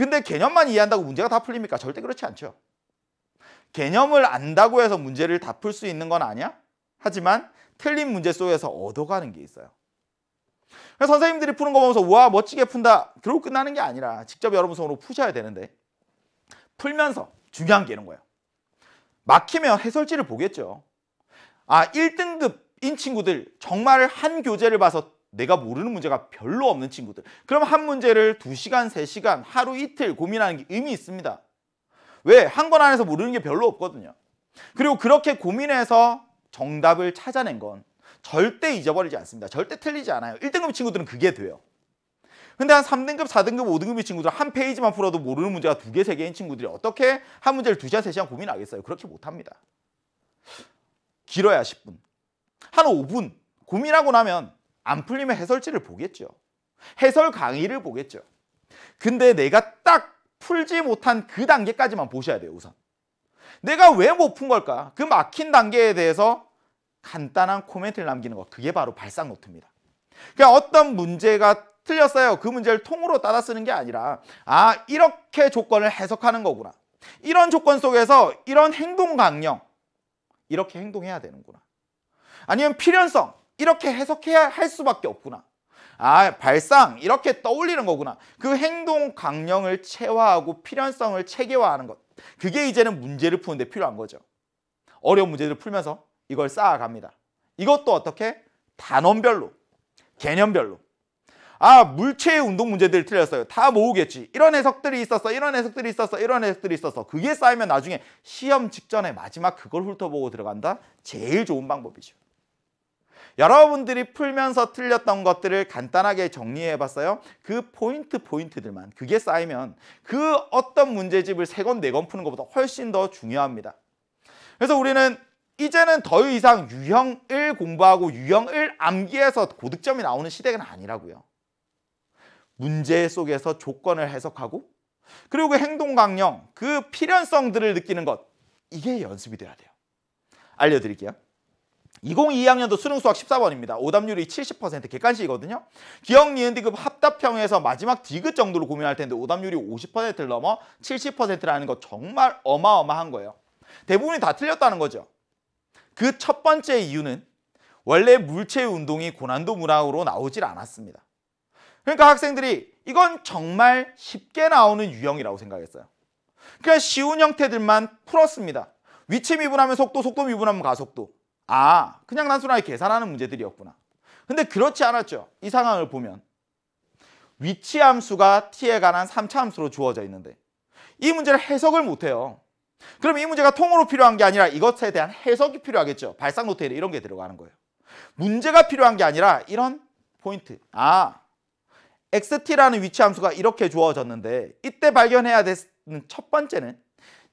근데 개념만 이해한다고 문제가 다 풀립니까? 절대 그렇지 않죠. 개념을 안다고 해서 문제를 다 풀 수 있는 건 아니야? 하지만 틀린 문제 속에서 얻어가는 게 있어요. 선생님들이 푸는 거 보면서 와 멋지게 푼다 그러고 끝나는 게 아니라 직접 여러분 손으로 푸셔야 되는데 풀면서 중요한 게 이런 거예요. 막히면 해설지를 보겠죠. 아 1등급인 친구들 정말 한 교재를 봐서 내가 모르는 문제가 별로 없는 친구들 그럼 한 문제를 두시간세시간 하루 이틀 고민하는 게 의미 있습니다 왜? 한 권 안에서 모르는 게 별로 없거든요 그리고 그렇게 고민해서 정답을 찾아낸 건 절대 잊어버리지 않습니다 절대 틀리지 않아요 1등급 친구들은 그게 돼요 근데 한 3등급, 4등급, 5등급의 친구들 한 페이지만 풀어도 모르는 문제가 두 개, 세 개인 친구들이 어떻게 한 문제를 두시간세시간 고민하겠어요 그렇게 못합니다 길어야 10분 한 5분 고민하고 나면 안 풀리면 해설지를 보겠죠. 해설 강의를 보겠죠. 근데 내가 딱 풀지 못한 그 단계까지만 보셔야 돼요, 우선. 내가 왜 못 푼 걸까? 그 막힌 단계에 대해서 간단한 코멘트를 남기는 거. 그게 바로 발상 노트입니다. 그러니까 어떤 문제가 틀렸어요. 그 문제를 통으로 따라 쓰는 게 아니라 아, 이렇게 조건을 해석하는 거구나. 이런 조건 속에서 이런 행동 강령, 이렇게 행동해야 되는구나. 아니면 필연성, 이렇게 해석해야 할 수밖에 없구나. 아, 발상 이렇게 떠올리는 거구나. 그 행동 강령을 체화하고 필연성을 체계화하는 것. 그게 이제는 문제를 푸는데 필요한 거죠. 어려운 문제를 풀면서 이걸 쌓아갑니다. 이것도 어떻게? 단원별로, 개념별로. 아, 물체의 운동 문제들 틀렸어요. 다 모으겠지. 이런 해석들이 있었어. 이런 해석들이 있었어. 이런 해석들이 있었어. 그게 쌓이면 나중에 시험 직전에 마지막 그걸 훑어보고 들어간다? 제일 좋은 방법이죠. 여러분들이 풀면서 틀렸던 것들을 간단하게 정리해봤어요. 그 포인트 포인트들만 그게 쌓이면 그 어떤 문제집을 세 권 네 권 푸는 것보다 훨씬 더 중요합니다. 그래서 우리는 이제는 더 이상 유형 1 공부하고 유형 1 암기해서 고득점이 나오는 시대는 아니라고요. 문제 속에서 조건을 해석하고 그리고 행동 강령, 그 필연성들을 느끼는 것 이게 연습이 돼야 돼요. 알려드릴게요. 2022학년도 수능 수학 14번입니다. 오답률이 70% 객관식이거든요. 기억, 니은, 디귿 합답형에서 마지막 디귿 정도로 고민할 텐데 오답률이 50%를 넘어 70%라는 거 정말 어마어마한 거예요. 대부분이 다 틀렸다는 거죠. 그 첫 번째 이유는 원래 물체 운동이 고난도 문항으로 나오질 않았습니다. 그러니까 학생들이 이건 정말 쉽게 나오는 유형이라고 생각했어요. 그냥 쉬운 형태들만 풀었습니다. 위치 미분하면 속도, 속도 미분하면 가속도. 아 그냥 단순하게 계산하는 문제들이었구나. 근데 그렇지 않았죠. 이 상황을 보면 위치 함수가 t에 관한 3차 함수로 주어져 있는데 이 문제를 해석을 못해요. 그럼 이 문제가 통으로 필요한 게 아니라 이것에 대한 해석이 필요하겠죠. 발상 노트에 이런 게 들어가는 거예요. 문제가 필요한 게 아니라 이런 포인트. 아, xt라는 위치 함수가 이렇게 주어졌는데 이때 발견해야 되는 첫 번째는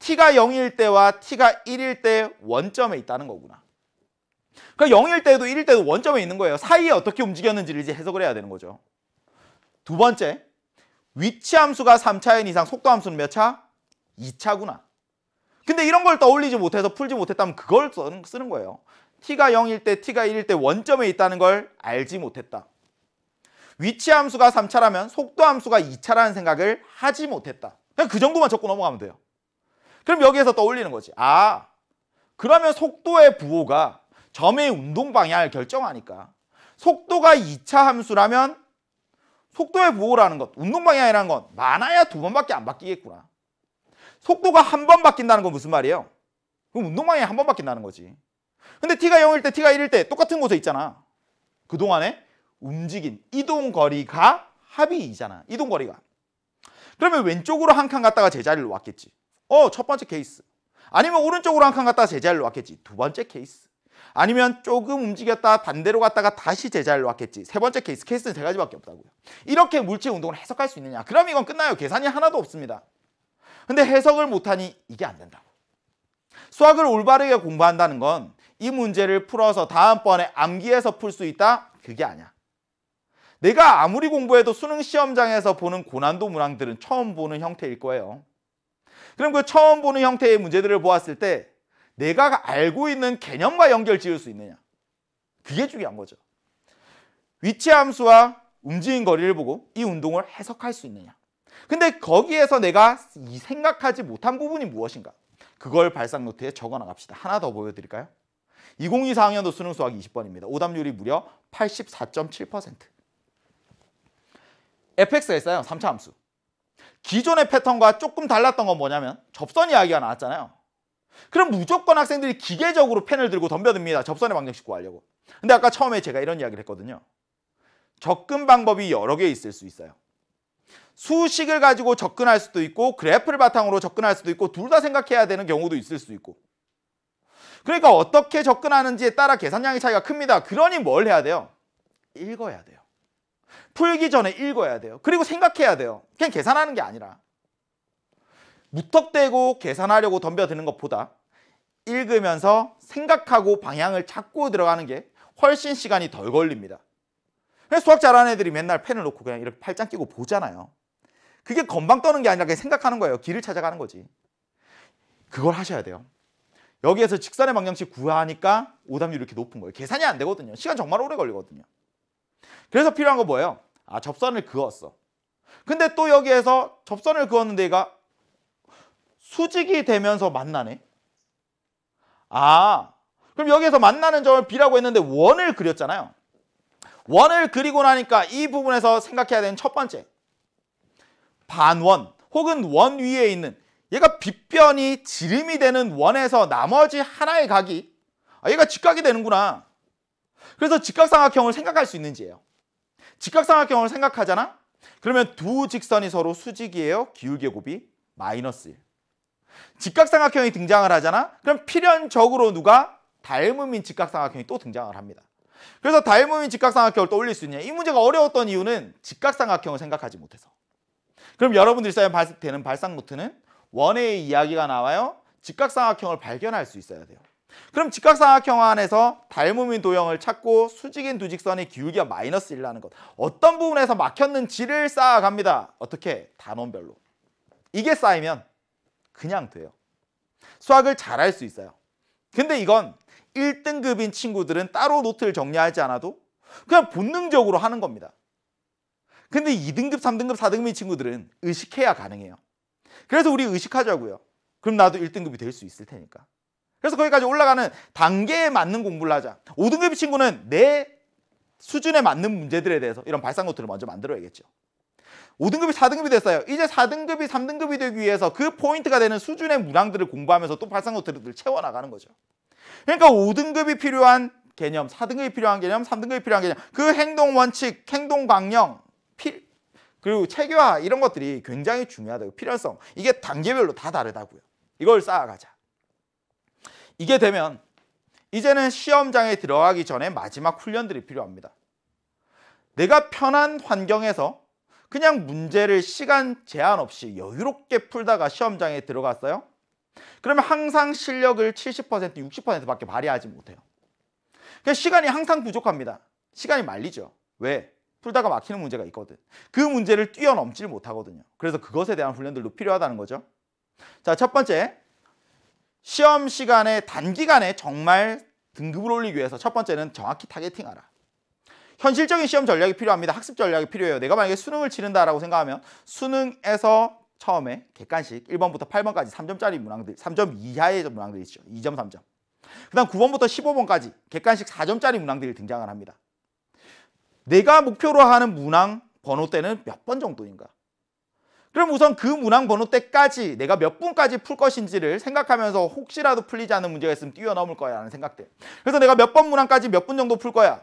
t가 0일 때와 t가 1일 때 원점에 있다는 거구나. 그러니까 0일 때도 1일 때도 원점에 있는 거예요. 사이에 어떻게 움직였는지를 이제 해석을 해야 되는 거죠. 두 번째, 위치 함수가 3차인 이상 속도 함수는 몇 차? 2차구나. 근데 이런 걸 떠올리지 못해서 풀지 못했다면 그걸 쓰는, 쓰는 거예요. t가 0일 때, t가 1일 때 원점에 있다는 걸 알지 못했다. 위치 함수가 3차라면 속도 함수가 2차라는 생각을 하지 못했다. 그냥 그 정도만 적고 넘어가면 돼요. 그럼 여기에서 떠올리는 거지. 아, 그러면 속도의 부호가 점의 운동 방향을 결정하니까 속도가 2차 함수라면 속도의 보호라는 것, 운동 방향이라는 건 많아야 두 번밖에 안 바뀌겠구나. 속도가 한 번 바뀐다는 건 무슨 말이에요? 그럼 운동 방향이 한 번 바뀐다는 거지. 근데 t가 0일 때, t가 1일 때 똑같은 곳에 있잖아. 그동안에 움직인 이동 거리가 합이잖아. 이동 거리가. 그러면 왼쪽으로 한 칸 갔다가 제자리로 왔겠지. 어, 첫 번째 케이스. 아니면 오른쪽으로 한 칸 갔다가 제자리로 왔겠지. 두 번째 케이스. 아니면 조금 움직였다 반대로 갔다가 다시 제자리로 왔겠지. 세 번째 케이스, 케이스는 세 가지밖에 없다고요. 이렇게 물체 운동을 해석할 수 있느냐? 그럼 이건 끝나요. 계산이 하나도 없습니다. 근데 해석을 못하니 이게 안 된다고. 수학을 올바르게 공부한다는 건 이 문제를 풀어서 다음번에 암기해서 풀 수 있다? 그게 아니야. 내가 아무리 공부해도 수능 시험장에서 보는 고난도 문항들은 처음 보는 형태일 거예요. 그럼 그 처음 보는 형태의 문제들을 보았을 때 내가 알고 있는 개념과 연결 지을 수 있느냐. 그게 중요한 거죠. 위치 함수와 움직임 거리를 보고 이 운동을 해석할 수 있느냐. 근데 거기에서 내가 이 생각하지 못한 부분이 무엇인가. 그걸 발상 노트에 적어 나갑시다. 하나 더 보여드릴까요? 2024 학년도 수능 수학 20번입니다. 오답률이 무려 84.7%. fx가 있어요. 3차 함수. 기존의 패턴과 조금 달랐던 건 뭐냐면 접선 이야기가 나왔잖아요. 그럼 무조건 학생들이 기계적으로 펜을 들고 덤벼듭니다. 접선의 방정식 구하려고. 근데 아까 처음에 제가 이런 이야기를 했거든요. 접근 방법이 여러 개 있을 수 있어요. 수식을 가지고 접근할 수도 있고 그래프를 바탕으로 접근할 수도 있고 둘 다 생각해야 되는 경우도 있을 수 있고 그러니까 어떻게 접근하는지에 따라 계산량의 차이가 큽니다. 그러니 뭘 해야 돼요? 읽어야 돼요. 풀기 전에 읽어야 돼요. 그리고 생각해야 돼요. 그냥 계산하는 게 아니라. 무턱대고 계산하려고 덤벼드는 것보다 읽으면서 생각하고 방향을 찾고 들어가는 게 훨씬 시간이 덜 걸립니다. 수학 잘하는 애들이 맨날 펜을 놓고 그냥 이렇게 팔짱 끼고 보잖아요. 그게 건방 떠는 게 아니라 그냥 생각하는 거예요. 길을 찾아가는 거지. 그걸 하셔야 돼요. 여기에서 직선의 방정식 구하니까 오답률이 이렇게 높은 거예요. 계산이 안 되거든요. 시간 정말 오래 걸리거든요. 그래서 필요한 건 뭐예요? 아, 접선을 그었어. 근데 또 여기에서 접선을 그었는데 얘가 수직이 되면서 만나네. 아, 그럼 여기에서 만나는 점을 B라고 했는데 원을 그렸잖아요. 원을 그리고 나니까 이 부분에서 생각해야 되는 첫 번째. 반원 혹은 원 위에 있는 얘가 빗변이 지름이 되는 원에서 나머지 하나의 각이 아, 얘가 직각이 되는구나. 그래서 직각삼각형을 생각할 수 있는지예요. 직각삼각형을 생각하잖아? 그러면 두 직선이 서로 수직이에요. 기울기의 곱이 마이너스 1. 직각삼각형이 등장을 하잖아? 그럼 필연적으로 누가 닮음인 직각삼각형이 또 등장을 합니다. 그래서 닮음인 직각삼각형을 떠올릴 수 있냐? 이 문제가 어려웠던 이유는 직각삼각형을 생각하지 못해서. 그럼 여러분들이 써야 되는 발상 노트는 원의 이야기가 나와요. 직각삼각형을 발견할 수 있어야 돼요. 그럼 직각삼각형 안에서 닮음인 도형을 찾고 수직인 두직선의 기울기가 마이너스 1라는 것. 어떤 부분에서 막혔는지를 쌓아갑니다. 어떻게? 단원별로. 이게 쌓이면 그냥 돼요. 수학을 잘할 수 있어요. 근데 이건 1등급인 친구들은 따로 노트를 정리하지 않아도 그냥 본능적으로 하는 겁니다. 근데 2등급, 3등급, 4등급인 친구들은 의식해야 가능해요. 그래서 우리 의식하자고요. 그럼 나도 1등급이 될 수 있을 테니까. 그래서 거기까지 올라가는 단계에 맞는 공부를 하자. 5등급 친구는 내 수준에 맞는 문제들에 대해서 이런 발상 노트를 먼저 만들어야겠죠. 5등급이 4등급이 됐어요. 이제 4등급이 3등급이 되기 위해서 그 포인트가 되는 수준의 문항들을 공부하면서 또 발상노트를 채워나가는 거죠. 그러니까 5등급이 필요한 개념, 4등급이 필요한 개념, 3등급이 필요한 개념, 그 행동 원칙, 행동 강령, 필, 그리고 체계화 이런 것들이 굉장히 중요하다고 필요성. 이게 단계별로 다 다르다고요. 이걸 쌓아가자. 이게 되면 이제는 시험장에 들어가기 전에 마지막 훈련들이 필요합니다. 내가 편한 환경에서 그냥 문제를 시간 제한 없이 여유롭게 풀다가 시험장에 들어갔어요? 그러면 항상 실력을 70%, 60%밖에 발휘하지 못해요. 그 시간이 항상 부족합니다. 시간이 말리죠. 왜? 풀다가 막히는 문제가 있거든. 그 문제를 뛰어넘질 못하거든요. 그래서 그것에 대한 훈련들도 필요하다는 거죠. 자, 첫 번째. 시험 시간에 단기간에 정말 등급을 올리기 위해서 첫 번째는 정확히 타겟팅하라. 현실적인 시험 전략이 필요합니다. 학습 전략이 필요해요. 내가 만약에 수능을 치른다라고 생각하면 수능에서 처음에 객관식 1번부터 8번까지 3점짜리 문항들, 3점 이하의 문항들이 있죠. 2점, 3점. 그 다음 9번부터 15번까지 객관식 4점짜리 문항들이 등장을 합니다. 내가 목표로 하는 문항 번호때는몇 번 정도인가? 그럼 우선 그 문항 번호때까지 내가 몇 분까지 풀 것인지를 생각하면서 혹시라도 풀리지 않는 문제가 있으면 뛰어넘을 거야 라는 생각들. 그래서 내가 몇 번 문항까지 몇 분 정도 풀 거야.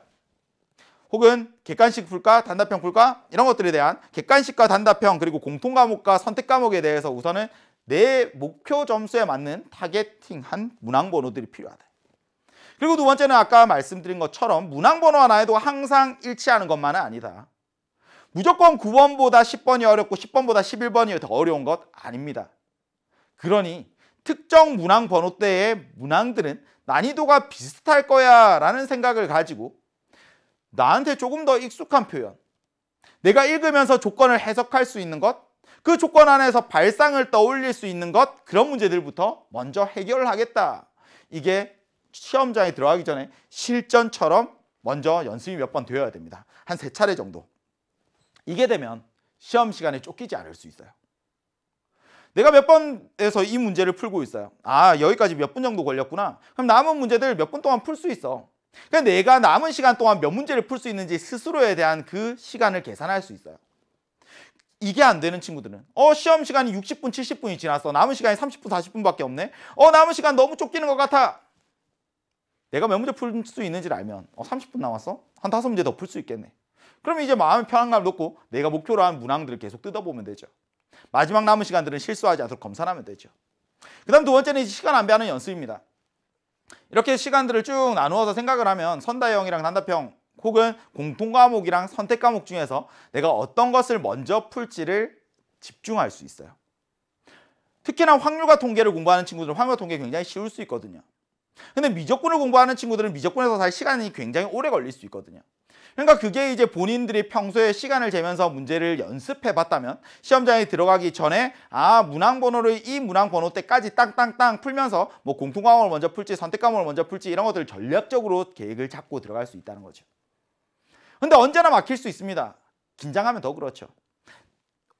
혹은 객관식 풀과 단답형 풀과 이런 것들에 대한 객관식과 단답형 그리고 공통 과목과 선택 과목에 대해서 우선은 내 목표 점수에 맞는 타겟팅한 문항 번호들이 필요하다. 그리고 두 번째는 아까 말씀드린 것처럼 문항 번호 하나 에도 항상 일치하는 것만은 아니다. 무조건 9번보다 10번이 어렵고 10번보다 11번이 더 어려운 것 아닙니다. 그러니 특정 문항 번호때의 문항들은 난이도가 비슷할 거야 라는 생각을 가지고 나한테 조금 더 익숙한 표현. 내가 읽으면서 조건을 해석할 수 있는 것, 그 조건 안에서 발상을 떠올릴 수 있는 것, 그런 문제들부터 먼저 해결하겠다. 이게 시험장에 들어가기 전에 실전처럼 먼저 연습이 몇 번 되어야 됩니다. 한 세 차례 정도. 이게 되면 시험 시간에 쫓기지 않을 수 있어요. 내가 몇 번에서 이 문제를 풀고 있어요. 아, 여기까지 몇 분 정도 걸렸구나. 그럼 남은 문제들 몇 분 동안 풀 수 있어. 그러니까 내가 남은 시간 동안 몇 문제를 풀 수 있는지 스스로에 대한 그 시간을 계산할 수 있어요. 이게 안 되는 친구들은 어 시험 시간이 60분, 70분이 지났어. 남은 시간이 30분, 40분밖에 없네. 어 남은 시간 너무 쫓기는 것 같아. 내가 몇 문제 풀 수 있는지를 알면 어 30분 남았어? 한 다섯 문제 더 풀 수 있겠네. 그럼 이제 마음의 편안감을 놓고 내가 목표로 한 문항들을 계속 뜯어보면 되죠. 마지막 남은 시간들은 실수하지 않도록 검산하면 되죠. 그 다음 두 번째는 시간 안배하는 연습입니다. 이렇게 시간들을 쭉 나누어서 생각을 하면 선다형이랑 단답형 혹은 공통 과목이랑 선택 과목 중에서 내가 어떤 것을 먼저 풀지를 집중할 수 있어요. 특히나 확률과 통계를 공부하는 친구들은 확률과 통계 굉장히 쉬울 수 있거든요. 근데 미적분을 공부하는 친구들은 미적분에서 사실 시간이 굉장히 오래 걸릴 수 있거든요. 그러니까 그게 이제 본인들이 평소에 시간을 재면서 문제를 연습해 봤다면 시험장에 들어가기 전에 아 문항 번호를 이 문항 번호 때까지 땅땅땅 풀면서 뭐 공통 과목을 먼저 풀지 선택 과목을 먼저 풀지 이런 것들을 전략적으로 계획을 잡고 들어갈 수 있다는 거죠. 근데 언제나 막힐 수 있습니다. 긴장하면 더 그렇죠.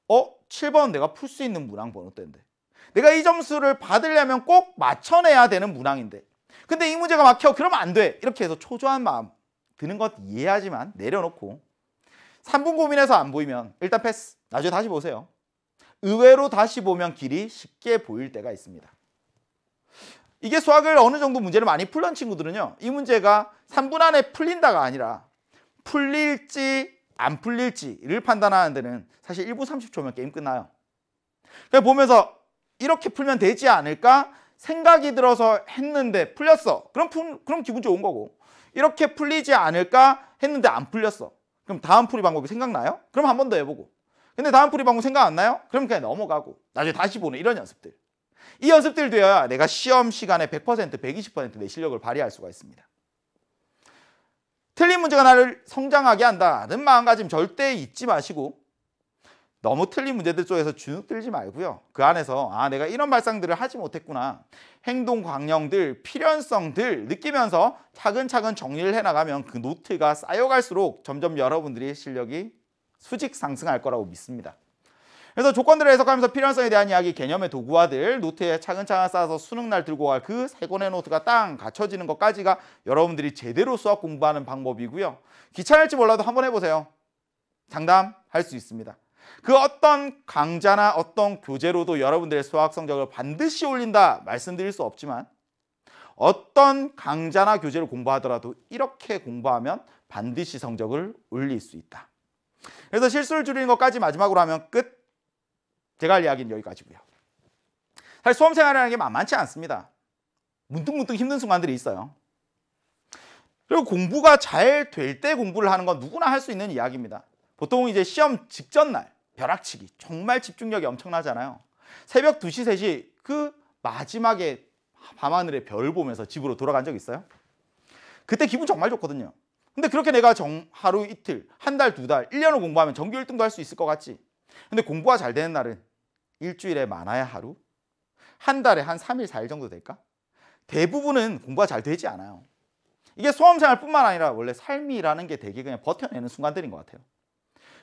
어? 7번 내가 풀 수 있는 문항 번호 때인데 내가 이 점수를 받으려면 꼭 맞춰내야 되는 문항인데 근데 이 문제가 막혀 그러면 안돼 이렇게 해서 초조한 마음 드는 것 이해하지만 내려놓고 3분 고민해서 안 보이면 일단 패스 나중에 다시 보세요 의외로 다시 보면 길이 쉽게 보일 때가 있습니다 이게 수학을 어느 정도 문제를 많이 풀는 친구들은요 이 문제가 3분 안에 풀린다가 아니라 풀릴지 안 풀릴지를 판단하는 데는 사실 1분 30초면 게임 끝나요 그러니 보면서 이렇게 풀면 되지 않을까 생각이 들어서 했는데 풀렸어. 그럼 푸, 그럼 기분 좋은 거고. 이렇게 풀리지 않을까 했는데 안 풀렸어. 그럼 다음 풀이 방법이 생각나요? 그럼 한 번 더 해보고. 근데 다음 풀이 방법 생각 안 나요? 그럼 그냥 넘어가고 나중에 다시 보는 이런 연습들. 이 연습들 되어야 내가 시험 시간에 100%, 120%내 실력을 발휘할 수가 있습니다. 틀린 문제가 나를 성장하게 한다는 마음가짐 절대 잊지 마시고 너무 틀린 문제들 쪽에서 주눅 들지 말고요. 그 안에서 아 내가 이런 발상들을 하지 못했구나. 행동 광령들, 필연성들 느끼면서 차근차근 정리를 해나가면 그 노트가 쌓여갈수록 점점 여러분들의 실력이 수직 상승할 거라고 믿습니다. 그래서 조건들을 해석하면서 필연성에 대한 이야기 개념의 도구화들 노트에 차근차근 쌓아서 수능날 들고 갈 그 세 권의 노트가 땅 갖춰지는 것까지가 여러분들이 제대로 수학 공부하는 방법이고요. 귀찮을지 몰라도 한번 해보세요. 장담할 수 있습니다. 그 어떤 강좌나 어떤 교재로도 여러분들의 수학 성적을 반드시 올린다 말씀드릴 수 없지만 어떤 강좌나 교재를 공부하더라도 이렇게 공부하면 반드시 성적을 올릴 수 있다. 그래서 실수를 줄이는 것까지 마지막으로 하면 끝. 제가 할 이야기는 여기까지고요. 사실 수험생활이라는 게 만만치 않습니다. 문득문득 힘든 순간들이 있어요. 그리고 공부가 잘 될 때 공부를 하는 건 누구나 할 수 있는 이야기입니다. 보통 이제 시험 직전 날 벼락치기 정말 집중력이 엄청나잖아요. 새벽 2시, 3시 그 마지막에 밤하늘의 별 보면서 집으로 돌아간 적 있어요? 그때 기분 정말 좋거든요. 근데 그렇게 내가 정, 하루 이틀, 한 달, 두 달, 1년을 공부하면 전교 1등도 할 수 있을 것 같지. 근데 공부가 잘 되는 날은 일주일에 많아야 하루, 한 달에 한 3일, 4일 정도 될까? 대부분은 공부가 잘 되지 않아요. 이게 수험생활뿐만 아니라 원래 삶이라는 게 되게 그냥 버텨내는 순간들인 것 같아요.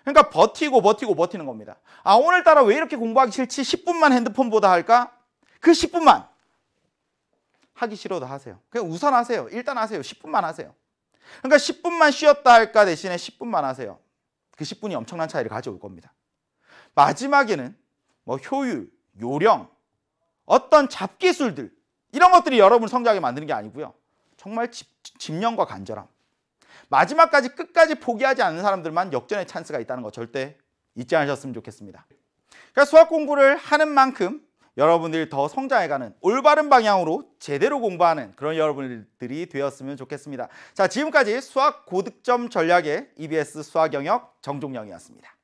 그러니까 버티고 버티고 버티는 겁니다. 아 오늘따라 왜 이렇게 공부하기 싫지? 10분만 핸드폰 보다 할까? 그 10분만 하기 싫어도 하세요. 그냥 우선 하세요. 일단 하세요. 10분만 하세요. 그러니까 10분만 쉬었다 할까 대신에 10분만 하세요. 그 10분이 엄청난 차이를 가져올 겁니다. 마지막에는 뭐 효율, 요령, 어떤 잡기술들 이런 것들이 여러분 을 성장하게 만드는 게 아니고요. 정말 집, 집념과 간절함. 마지막까지 끝까지 포기하지 않는 사람들만 역전의 찬스가 있다는 거 절대 잊지 않으셨으면 좋겠습니다. 그러니까 수학 공부를 하는 만큼 여러분들이 더 성장해가는 올바른 방향으로 제대로 공부하는 그런 여러분들이 되었으면 좋겠습니다. 자 지금까지 수학 고득점 전략의 EBS 수학 영역 정종영이었습니다.